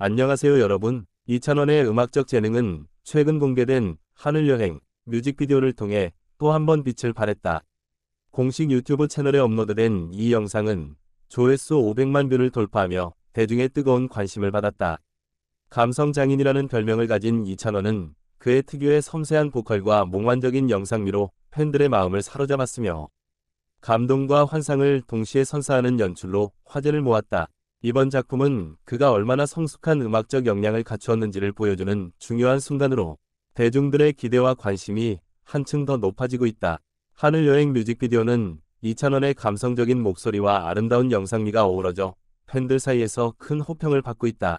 안녕하세요 여러분. 이찬원의 음악적 재능은 최근 공개된 하늘여행 뮤직비디오를 통해 또 한 번 빛을 발했다. 공식 유튜브 채널에 업로드된 이 영상은 조회수 500만 뷰를 돌파하며 대중의 뜨거운 관심을 받았다. 감성장인이라는 별명을 가진 이찬원은 그의 특유의 섬세한 보컬과 몽환적인 영상미로 팬들의 마음을 사로잡았으며 감동과 환상을 동시에 선사하는 연출로 화제를 모았다. 이번 작품은 그가 얼마나 성숙한 음악적 역량을 갖추었는지를 보여주는 중요한 순간으로 대중들의 기대와 관심이 한층 더 높아지고 있다. 하늘여행 뮤직비디오는 이찬원의 감성적인 목소리와 아름다운 영상미가 어우러져 팬들 사이에서 큰 호평을 받고 있다.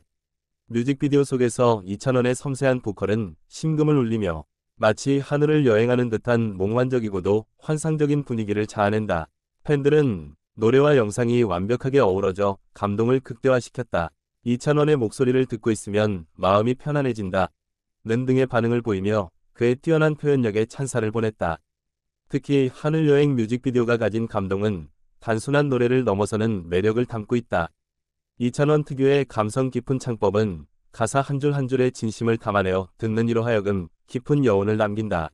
뮤직비디오 속에서 이찬원의 섬세한 보컬은 심금을 울리며 마치 하늘을 여행하는 듯한 몽환적이고도 환상적인 분위기를 자아낸다. 팬들은 노래와 영상이 완벽하게 어우러져 감동을 극대화시켰다. 이찬원의 목소리를 듣고 있으면 마음이 편안해진다. 는 등의 반응을 보이며 그의 뛰어난 표현력에 찬사를 보냈다. 특히 하늘여행 뮤직비디오가 가진 감동은 단순한 노래를 넘어서는 매력을 담고 있다. 이찬원 특유의 감성 깊은 창법은 가사 한 줄 한 줄의 진심을 담아내어 듣는 이로 하여금 깊은 여운을 남긴다.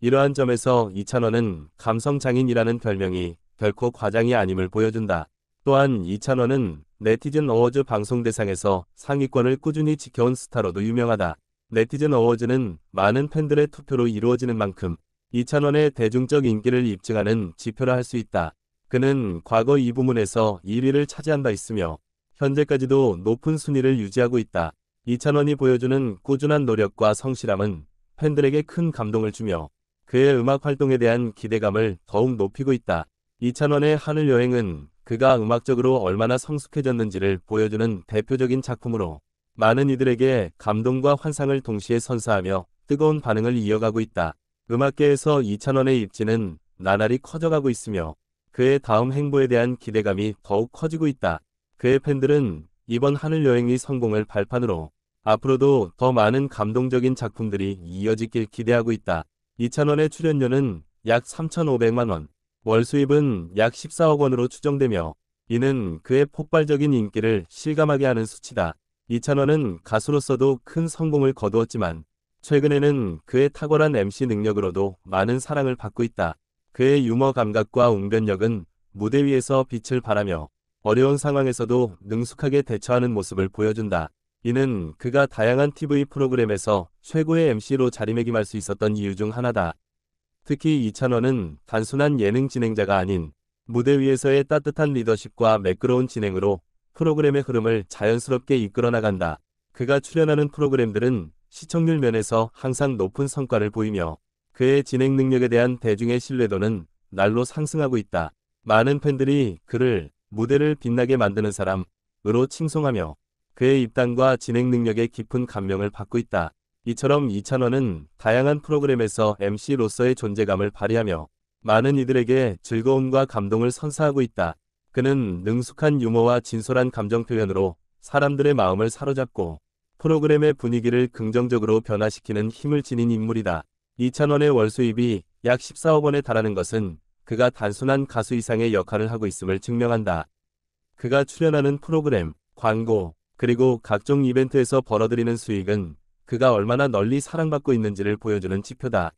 이러한 점에서 이찬원은 감성장인이라는 별명이 결코 과장이 아님을 보여준다. 또한 이찬원은 네티즌 어워즈 방송 대상에서 상위권을 꾸준히 지켜온 스타로도 유명하다. 네티즌 어워즈는 많은 팬들의 투표로 이루어지는 만큼 이찬원의 대중적 인기를 입증하는 지표라 할 수 있다. 그는 과거 이 부문에서 1위를 차지한 바 있으며 현재까지도 높은 순위를 유지하고 있다. 이찬원이 보여주는 꾸준한 노력과 성실함은 팬들에게 큰 감동을 주며 그의 음악 활동에 대한 기대감을 더욱 높이고 있다. 이찬원의 하늘 여행은 그가 음악적으로 얼마나 성숙해졌는지를 보여주는 대표적인 작품으로 많은 이들에게 감동과 환상을 동시에 선사하며 뜨거운 반응을 이어가고 있다. 음악계에서 이찬원의 입지는 나날이 커져가고 있으며 그의 다음 행보에 대한 기대감이 더욱 커지고 있다. 그의 팬들은 이번 하늘 여행이 성공을 발판으로 앞으로도 더 많은 감동적인 작품들이 이어지길 기대하고 있다. 이찬원의 출연료는 약 3,500만원, 월 수입은 약 14억 원으로 추정되며 이는 그의 폭발적인 인기를 실감하게 하는 수치다. 이찬원은 가수로서도 큰 성공을 거두었지만 최근에는 그의 탁월한 MC 능력으로도 많은 사랑을 받고 있다. 그의 유머 감각과 웅변력은 무대 위에서 빛을 발하며 어려운 상황에서도 능숙하게 대처하는 모습을 보여준다. 이는 그가 다양한 TV 프로그램에서 최고의 MC로 자리매김할 수 있었던 이유 중 하나다. 특히 이찬원은 단순한 예능 진행자가 아닌 무대 위에서의 따뜻한 리더십과 매끄러운 진행으로 프로그램의 흐름을 자연스럽게 이끌어 나간다. 그가 출연하는 프로그램들은 시청률 면에서 항상 높은 성과를 보이며 그의 진행 능력에 대한 대중의 신뢰도는 날로 상승하고 있다. 많은 팬들이 그를 무대를 빛나게 만드는 사람으로 칭송하며 그의 입담과 진행 능력에 깊은 감명을 받고 있다. 이처럼 이찬원은 다양한 프로그램에서 MC로서의 존재감을 발휘하며 많은 이들에게 즐거움과 감동을 선사하고 있다. 그는 능숙한 유머와 진솔한 감정 표현으로 사람들의 마음을 사로잡고 프로그램의 분위기를 긍정적으로 변화시키는 힘을 지닌 인물이다. 이찬원의 월수입이 약 14억 원에 달하는 것은 그가 단순한 가수 이상의 역할을 하고 있음을 증명한다. 그가 출연하는 프로그램, 광고, 그리고 각종 이벤트에서 벌어들이는 수익은 그가 얼마나 널리 사랑받고 있는지를 보여주는 지표다.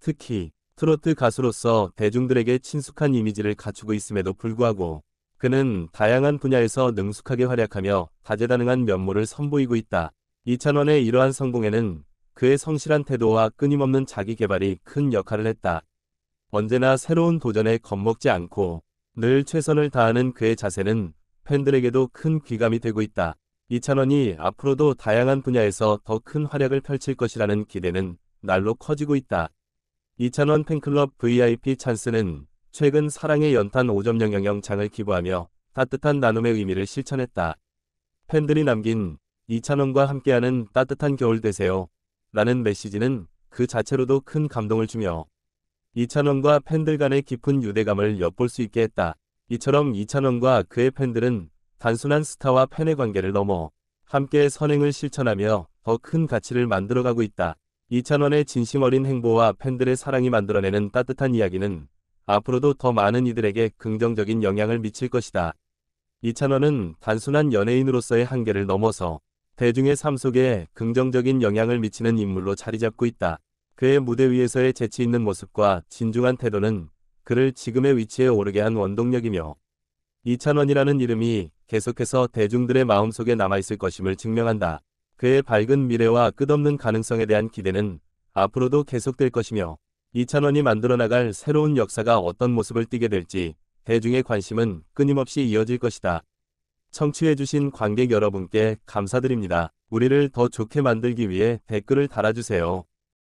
특히 트로트 가수로서 대중들에게 친숙한 이미지를 갖추고 있음에도 불구하고 그는 다양한 분야에서 능숙하게 활약하며 다재다능한 면모를 선보이고 있다. 이찬원의 이러한 성공에는 그의 성실한 태도와 끊임없는 자기 개발이 큰 역할을 했다. 언제나 새로운 도전에 겁먹지 않고 늘 최선을 다하는 그의 자세는 팬들에게도 큰 귀감이 되고 있다. 이찬원이 앞으로도 다양한 분야에서 더 큰 활약을 펼칠 것이라는 기대는 날로 커지고 있다. 이찬원 팬클럽 VIP 찬스는 최근 사랑의 연탄 5.0 영영장을 기부하며 따뜻한 나눔의 의미를 실천했다. 팬들이 남긴 이찬원과 함께하는 따뜻한 겨울 되세요. 라는 메시지는 그 자체로도 큰 감동을 주며 이찬원과 팬들 간의 깊은 유대감을 엿볼 수 있게 했다. 이처럼 이찬원과 그의 팬들은 단순한 스타와 팬의 관계를 넘어 함께 선행을 실천하며 더 큰 가치를 만들어가고 있다. 이찬원의 진심 어린 행보와 팬들의 사랑이 만들어내는 따뜻한 이야기는 앞으로도 더 많은 이들에게 긍정적인 영향을 미칠 것이다. 이찬원은 단순한 연예인으로서의 한계를 넘어서 대중의 삶 속에 긍정적인 영향을 미치는 인물로 자리잡고 있다. 그의 무대 위에서의 재치 있는 모습과 진중한 태도는 그를 지금의 위치에 오르게 한 원동력이며 이찬원이라는 이름이 계속해서 대중들의 마음속에 남아있을 것임을 증명한다. 그의 밝은 미래와 끝없는 가능성에 대한 기대는 앞으로도 계속될 것이며 이찬원이 만들어나갈 새로운 역사가 어떤 모습을 띠게 될지 대중의 관심은 끊임없이 이어질 것이다. 청취해주신 관객 여러분께 감사드립니다. 우리를 더 좋게 만들기 위해 댓글을 달아주세요.